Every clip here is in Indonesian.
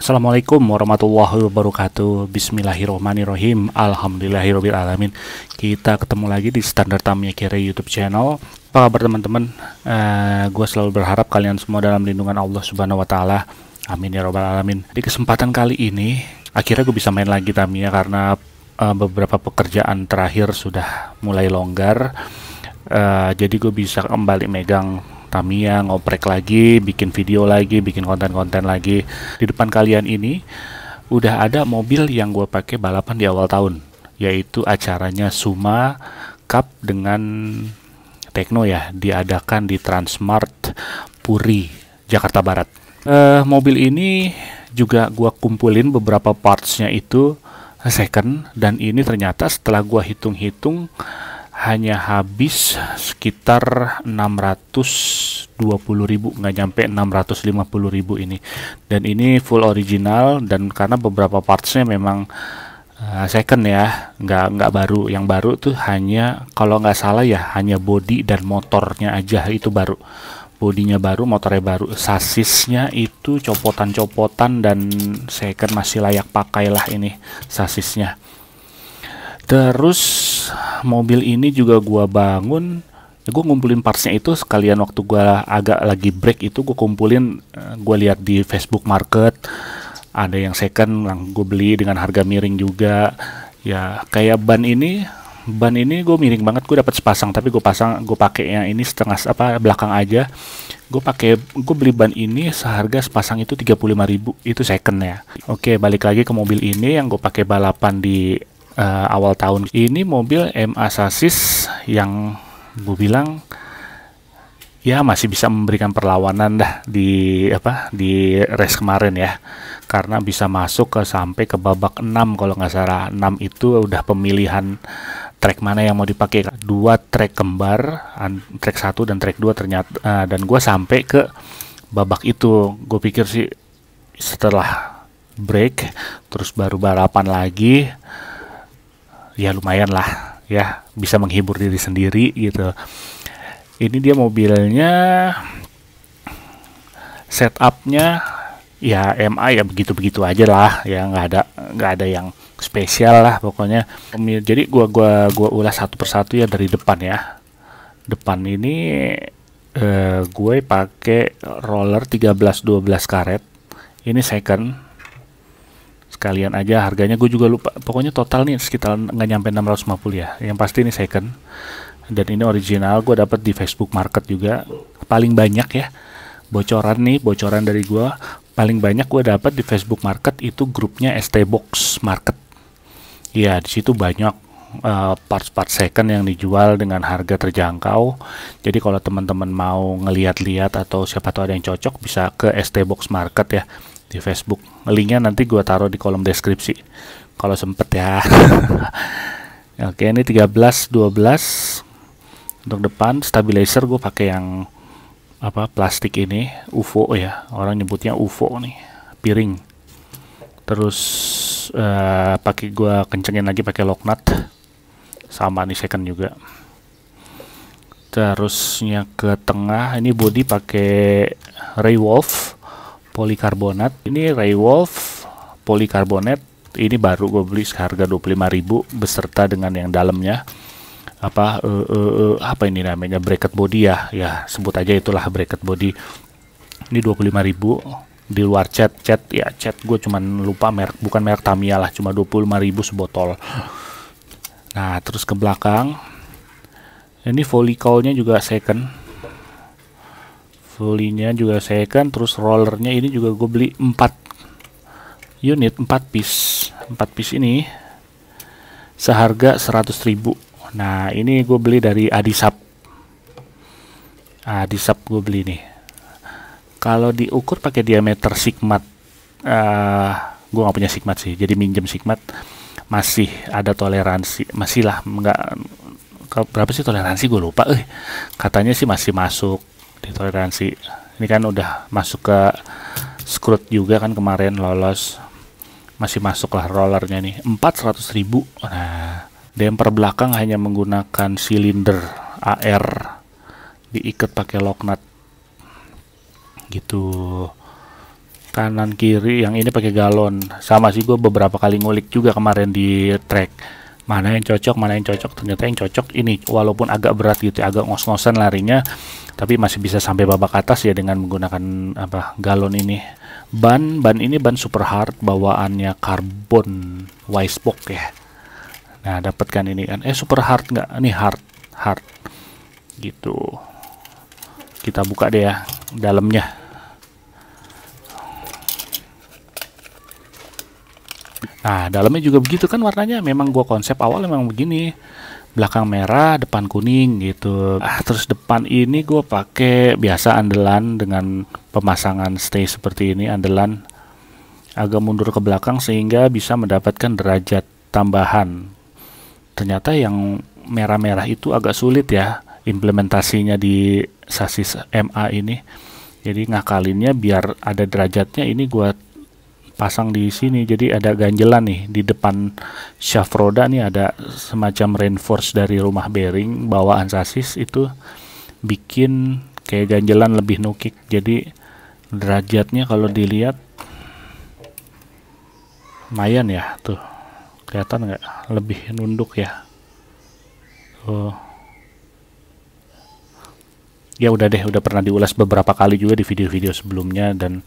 Assalamualaikum warahmatullahi wabarakatuh Bismillahirrohmanirrohim Alhamdulillahirrohmanirrohim Kita ketemu lagi di Standar Tamiya Kira YouTube channel Apa kabar teman-teman? Uh, eh, Gue selalu berharap kalian semua dalam lindungan Allah Subhanahu Wa Taala. Amin ya robbal alamin Di kesempatan kali ini Akhirnya gue bisa main lagi Tamiya karena uh, beberapa pekerjaan terakhir sudah mulai longgar uh, Jadi gue bisa kembali megang Tamiya ngoprek lagi, bikin video lagi, bikin konten-konten lagi. Di depan kalian ini udah ada mobil yang gue pakai balapan di awal tahun, yaitu acaranya Suma Cup dengan Tekno ya, diadakan di Transmart Puri, Jakarta Barat. Uh, mobil ini juga gue kumpulin beberapa partsnya itu second dan ini ternyata setelah gue hitung-hitung hanya habis sekitar 620.000 nggak nyampe 650.000 ini dan ini full original dan karena beberapa partsnya memang uh, second ya nggak nggak baru yang baru tuh hanya kalau nggak salah ya hanya body dan motornya aja itu baru bodinya baru, motornya baru, sasisnya itu copotan-copotan dan second masih layak pakailah ini sasisnya. Terus mobil ini juga gua bangun ya gue ngumpulin partsnya itu sekalian waktu gua agak lagi break itu gua kumpulin eh, gua lihat di Facebook Market ada yang second yang gua beli dengan harga miring juga ya kayak ban ini ban ini gua miring banget gua dapat sepasang tapi gua pasang gue yang ini setengah apa belakang aja gua pakai gua beli ban ini seharga sepasang itu 35.000 itu second ya oke balik lagi ke mobil ini yang gua pakai balapan di uh, awal tahun ini mobil m Sasis yang gue bilang ya masih bisa memberikan perlawanan dah di apa di race kemarin ya karena bisa masuk ke sampai ke babak 6 kalau nggak salah 6 itu udah pemilihan track mana yang mau dipakai dua track kembar track satu dan track 2 ternyata uh, dan gue sampai ke babak itu gue pikir sih setelah break terus baru balapan lagi ya lumayan lah ya bisa menghibur diri sendiri gitu ini dia mobilnya setupnya ya MA ya begitu-begitu aja lah ya nggak ada nggak ada yang spesial lah pokoknya jadi gua gua gua ulas satu persatu ya dari depan ya depan ini eh, gue pakai roller 13 12 karet ini second sekalian aja harganya gue juga lupa pokoknya total nih sekitar nggak nyampe 650 ya yang pasti ini second dan ini original gue dapat di Facebook Market juga paling banyak ya bocoran nih bocoran dari gue paling banyak gue dapat di Facebook Market itu grupnya ST Box Market ya di situ banyak eh, parts part-part uh, second yang dijual dengan harga terjangkau. Jadi kalau teman-teman mau ngeliat-liat atau siapa tahu ada yang cocok bisa ke ST Box Market ya di Facebook. Linknya nanti gue taruh di kolom deskripsi kalau sempet ya. Oke, ini 13 12 untuk depan stabilizer gue pakai yang apa plastik ini UFO ya. Orang nyebutnya UFO nih, piring. Terus uh, pakai gua kencengin lagi pakai lock nut Sama nih second juga. Terusnya ke tengah ini body pakai Ray Wolf polikarbonat. Ini Ray polikarbonat. Ini baru gue beli seharga 25.000 beserta dengan yang dalamnya apa uh, uh, uh, apa ini namanya bracket body ya ya sebut aja itulah bracket body ini 25.000 di luar chat chat ya chat gue cuman lupa merek bukan merek Tamiya lah cuma 25.000 sebotol nah terus ke belakang ini volley juga second sulinya juga saya kan terus rollernya ini juga gue beli 4 unit 4 piece 4 piece ini seharga 100.000 nah ini gue beli dari Adisap Adisap gue beli nih kalau diukur pakai diameter sigmat uh, eh, gue nggak punya sigmat sih jadi minjem sigmat masih ada toleransi masih lah nggak berapa sih toleransi gue lupa eh katanya sih masih masuk di toleransi ini kan udah masuk ke skrut juga kan kemarin lolos masih masuk lah rollernya nih 400 ribu nah damper belakang hanya menggunakan silinder AR diikat pakai locknut gitu kanan kiri yang ini pakai galon sama sih gue beberapa kali ngulik juga kemarin di track mana yang cocok mana yang cocok ternyata yang cocok ini walaupun agak berat gitu ya, agak ngos-ngosan larinya tapi masih bisa sampai babak atas ya dengan menggunakan apa galon ini ban ban ini ban super hard bawaannya karbon box ya nah dapatkan ini kan eh super hard nggak ini hard hard gitu kita buka deh ya dalamnya Nah, dalamnya juga begitu kan warnanya. Memang gua konsep awal memang begini. Belakang merah, depan kuning gitu. Ah, terus depan ini gua pakai biasa andalan dengan pemasangan stay seperti ini andalan agak mundur ke belakang sehingga bisa mendapatkan derajat tambahan. Ternyata yang merah-merah itu agak sulit ya implementasinya di sasis MA ini. Jadi ngakalinnya biar ada derajatnya ini gua pasang di sini jadi ada ganjelan nih di depan shaft roda nih ada semacam reinforce dari rumah bearing bawaan sasis itu bikin kayak ganjelan lebih nukik jadi derajatnya kalau dilihat lumayan ya tuh kelihatan nggak lebih nunduk ya oh ya udah deh udah pernah diulas beberapa kali juga di video-video sebelumnya dan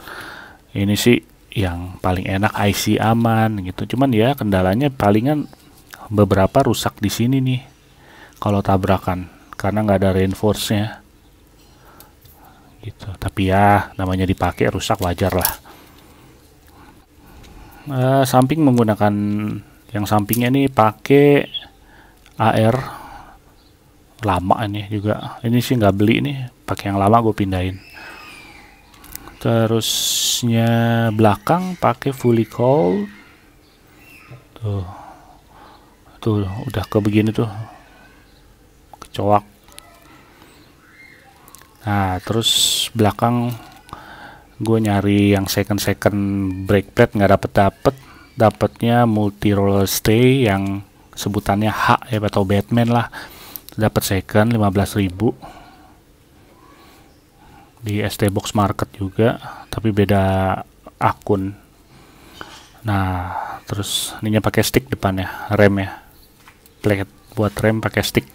ini sih yang paling enak IC aman gitu cuman ya kendalanya palingan beberapa rusak di sini nih kalau tabrakan karena nggak ada reinforce nya gitu tapi ya namanya dipakai rusak wajar lah E, samping menggunakan yang sampingnya nih pakai AR lama ini juga ini sih nggak beli nih pakai yang lama gue pindahin terusnya belakang pakai fully call tuh tuh udah ke begini tuh kecoak nah terus belakang gue nyari yang second second brake pad nggak dapet dapet dapetnya multi roller stay yang sebutannya hak ya eh, atau Batman lah dapat second ribu di ST Box Market juga tapi beda akun nah terus ininya pakai stick depan ya rem ya plate buat rem pakai stick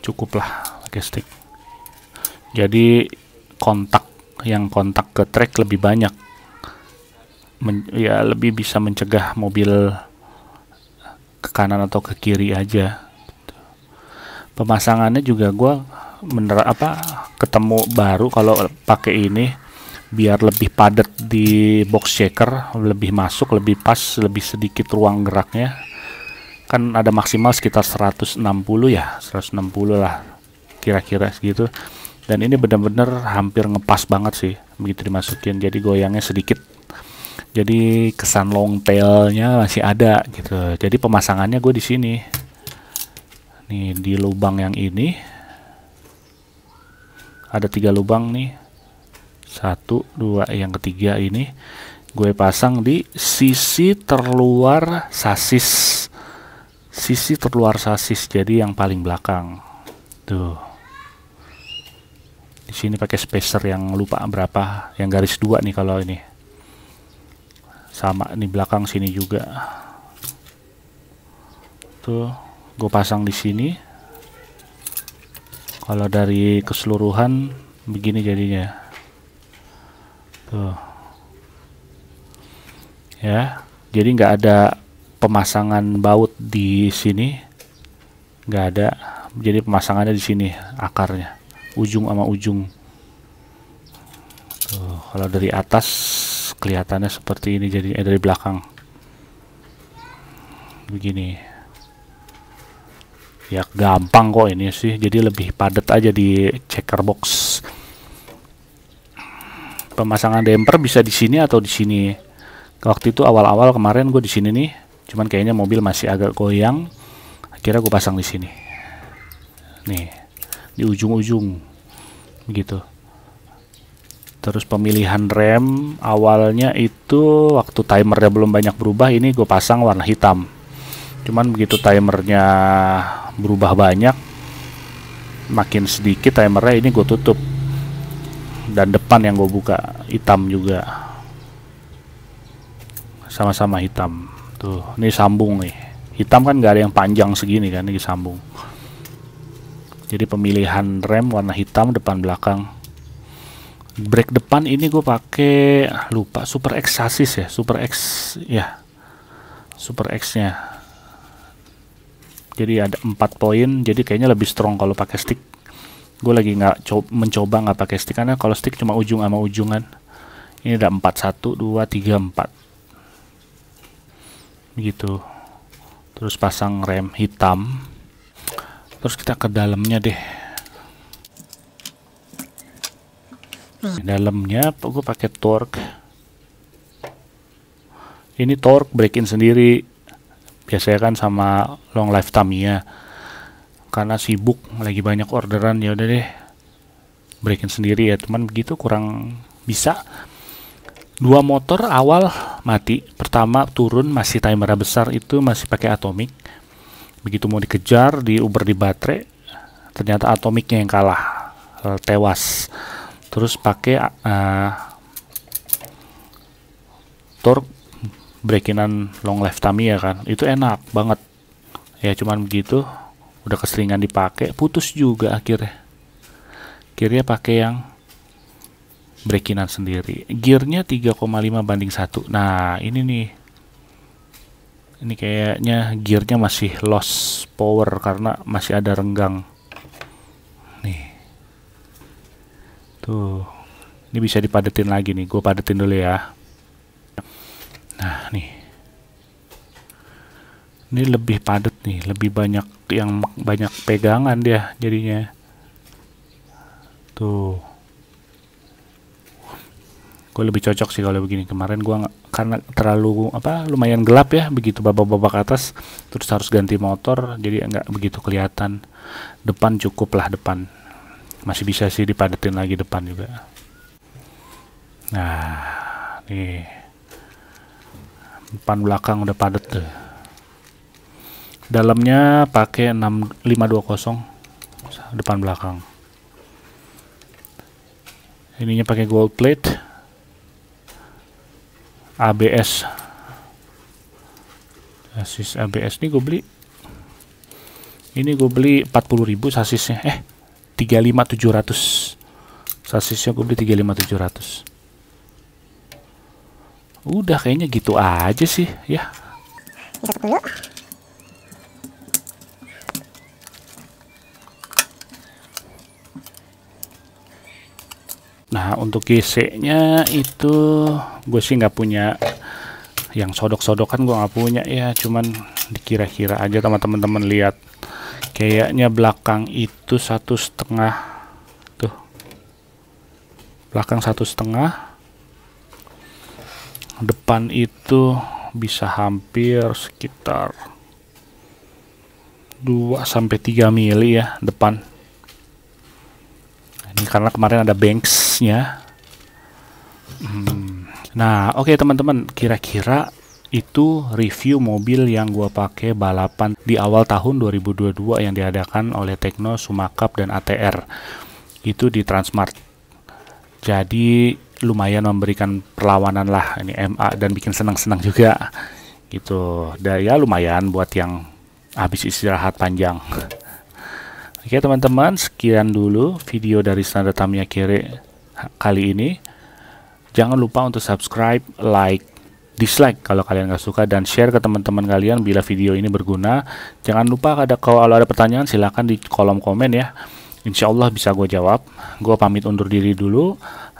cukup lah pakai stick jadi kontak yang kontak ke track lebih banyak Men, ya lebih bisa mencegah mobil ke kanan atau ke kiri aja pemasangannya juga gue mener apa ketemu baru kalau pakai ini biar lebih padat di box shaker lebih masuk lebih pas lebih sedikit ruang geraknya kan ada maksimal sekitar 160 ya 160 lah kira-kira segitu dan ini benar-benar hampir ngepas banget sih begitu dimasukin jadi goyangnya sedikit jadi kesan long tailnya masih ada gitu jadi pemasangannya gue di sini nih di lubang yang ini ada tiga lubang nih satu dua yang ketiga ini gue pasang di sisi terluar sasis sisi terluar sasis jadi yang paling belakang tuh di sini pakai spacer yang lupa berapa yang garis dua nih kalau ini sama di belakang sini juga tuh gue pasang di sini kalau dari keseluruhan begini jadinya tuh ya jadi nggak ada pemasangan baut di sini nggak ada jadi pemasangannya di sini akarnya ujung sama ujung tuh, kalau dari atas kelihatannya seperti ini jadi eh, dari belakang begini ya gampang kok ini sih jadi lebih padat aja di checker box pemasangan damper bisa di sini atau di sini waktu itu awal-awal kemarin gue di sini nih cuman kayaknya mobil masih agak goyang akhirnya gue pasang di sini nih di ujung-ujung gitu terus pemilihan rem awalnya itu waktu timernya belum banyak berubah ini gue pasang warna hitam cuman begitu timernya berubah banyak makin sedikit timernya ini gue tutup dan depan yang gue buka hitam juga sama-sama hitam tuh ini sambung nih hitam kan gak ada yang panjang segini kan ini sambung jadi pemilihan rem warna hitam depan belakang brake depan ini gue pakai lupa super x sasis ya super x ya super x nya jadi ada empat poin jadi kayaknya lebih strong kalau pakai stick gue lagi nggak mencoba nggak pakai stick karena kalau stick cuma ujung sama ujungan ini ada empat satu dua tiga empat begitu terus pasang rem hitam terus kita ke dalamnya deh dalamnya gue pakai torque ini torque break in sendiri biasanya kan sama long life Tamiya karena sibuk lagi banyak orderan ya udah deh breakin sendiri ya teman begitu kurang bisa dua motor awal mati pertama turun masih timer besar itu masih pakai atomic begitu mau dikejar di uber di baterai ternyata atomiknya yang kalah eh, tewas terus pakai uh, torque breakinan long life ya kan itu enak banget ya cuman begitu udah keseringan dipakai putus juga akhirnya akhirnya pakai yang breakinan sendiri gearnya 3,5 banding 1 nah ini nih ini kayaknya gearnya masih lost power karena masih ada renggang nih tuh ini bisa dipadetin lagi nih gue padetin dulu ya Nah, nih. Ini lebih padat nih, lebih banyak yang banyak pegangan dia jadinya. Tuh. Gue lebih cocok sih kalau begini. Kemarin gua gak, karena terlalu apa lumayan gelap ya begitu babak-babak atas terus harus ganti motor jadi enggak begitu kelihatan. Depan cukup lah depan. Masih bisa sih dipadetin lagi depan juga. Nah, nih depan belakang udah padet. tuh dalamnya pakai 6520 depan belakang ininya pakai gold plate ABS sasis ABS nih gue beli ini gue beli 40.000 sasisnya eh 35700 sasisnya gue beli 35700 udah kayaknya gitu aja sih ya dulu Nah untuk GC-nya itu gue sih nggak punya yang sodok-sodokan gue nggak punya ya cuman dikira-kira aja sama teman-teman lihat kayaknya belakang itu satu setengah tuh belakang satu setengah depan itu bisa hampir sekitar 2 sampai 3 mili ya depan. Ini karena kemarin ada banksnya. Hmm. Nah, oke okay, teman-teman, kira-kira itu review mobil yang gua pakai balapan di awal tahun 2022 yang diadakan oleh Tekno, Sumakap dan ATR. Itu di Transmart. Jadi lumayan memberikan perlawanan lah ini MA dan bikin senang-senang juga gitu. Dan ya lumayan buat yang habis istirahat panjang. Oke teman-teman, sekian dulu video dari Standar Tamiya Kiri kali ini. Jangan lupa untuk subscribe, like, dislike kalau kalian nggak suka dan share ke teman-teman kalian bila video ini berguna. Jangan lupa ada kalau ada pertanyaan silahkan di kolom komen ya. Insya Allah bisa gue jawab. Gue pamit undur diri dulu.